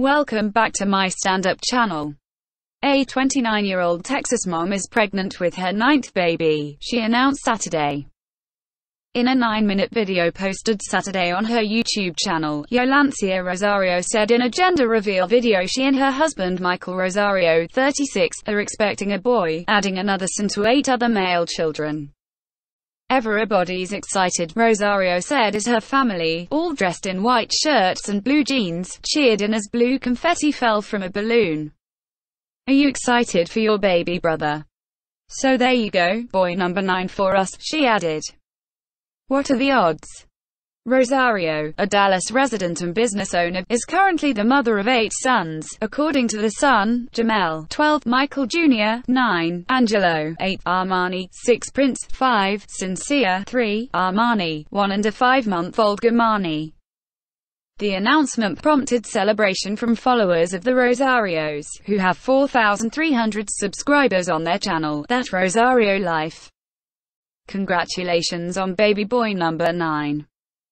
Welcome back to my stand-up channel. A 29-year-old Texas mom is pregnant with her ninth baby, she announced Saturday. In a nine-minute video posted Saturday on her YouTube channel, Yolancia Rosario said in a gender reveal video she and her husband Michael Rosario, 36, are expecting a boy, adding another son to eight other male children. Everybody's excited, Rosario said as her family, all dressed in white shirts and blue jeans, cheered in as blue confetti fell from a balloon. Are you excited for your baby brother? So there you go, boy number nine for us, she added. What are the odds? Rosario, a Dallas resident and business owner, is currently the mother of eight sons. According to The Sun, Jamel, 12, Michael Jr., 9, Angelo, 8, Armani, 6, Prince, 5, Sincere, 3, Armani, 1 and a 5-month-old Gamani. The announcement prompted celebration from followers of the Rosarios, who have 4,300 subscribers on their channel, That Rosario Life. Congratulations on baby boy number 9.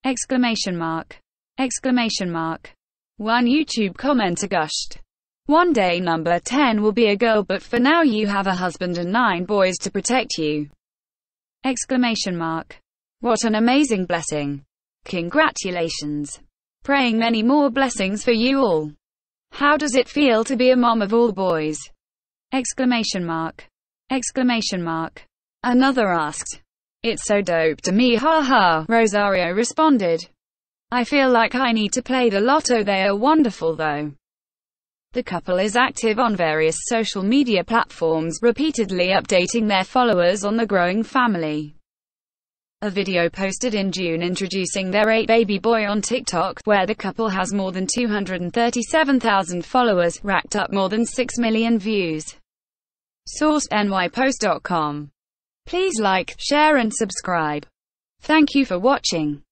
Exclamation mark. Exclamation mark. One YouTube commenter gushed. One day number 10 will be a girl but for now you have a husband and nine boys to protect you. Exclamation mark. What an amazing blessing. Congratulations. Praying many more blessings for you all. How does it feel to be a mom of all boys? Exclamation mark. Exclamation mark. Another asked. It's so dope to me haha, Rosario responded. I feel like I need to play the lotto they are wonderful though. The couple is active on various social media platforms, repeatedly updating their followers on the growing family. A video posted in June introducing their eight baby boy on TikTok, where the couple has more than 237,000 followers, racked up more than 6 million views. Source, nypost.com Please like, share and subscribe. Thank you for watching.